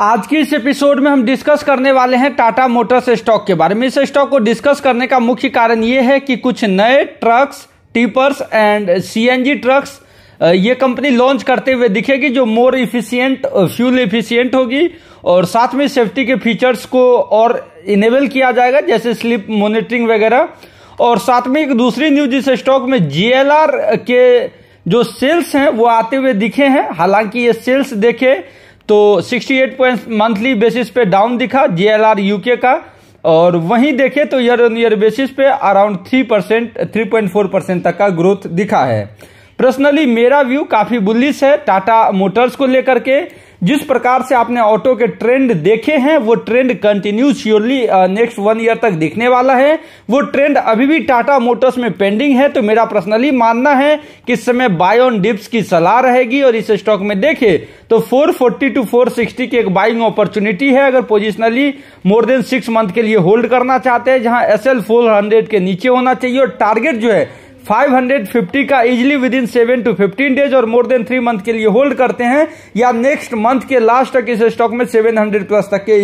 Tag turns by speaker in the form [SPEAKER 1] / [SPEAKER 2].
[SPEAKER 1] आज के इस एपिसोड में हम डिस्कस करने वाले हैं टाटा मोटर्स स्टॉक के बारे में इस स्टॉक को डिस्कस करने का मुख्य कारण यह है कि कुछ नए trucks tippers and CNG trucks ये कंपनी लॉन्च करते हुए दिखेगी जो मोर इफिशियंट फ्यूल इफिशियंट होगी और साथ में सेफ्टी के फीचर्स को और इनेबल किया जाएगा जैसे स्लिप मॉनिटरिंग वगैरह और साथ में एक दूसरी न्यूज इस स्टॉक में जीएलआर के जो सेल्स हैं वो आते हुए दिखे हैं हालांकि ये सेल्स देखे तो 68 पॉइंट मंथली बेसिस पे डाउन दिखा जेएलआर यूके का और वहीं देखें तो ईयर ऑन ईयर बेसिस पे around three percent three point four percent तक का ग्रोथ दिखा है पर्सनली मेरा व्यू काफ़ी बुलिस है टाटा मोटर्स को लेकर के जिस प्रकार से आपने ऑटो के ट्रेंड देखे हैं वो trend continue surely next one year तक दिखने वाला है वो ट्रेंड अभी भी टाटा मोटर्स में पेंडिंग है तो मेरा पर्सनली मानना है कि इस समय बाय ऑन डिप्स की सलाह रहेगी और इस स्टॉक में देखे तो 440 टू 460 की एक बाइंग अपॉर्चुनिटी है अगर positionally more than six month के लिए होल्ड करना चाहते हैं जहां एस एल के नीचे होना चाहिए और टारगेट जो है 550 का easily within seven to fifteen days और मोर देन थ्री मंथ के लिए होल्ड करते हैं या नेक्स्ट मंथ के लास्ट तक इस स्टॉक में 700 प्लस तक के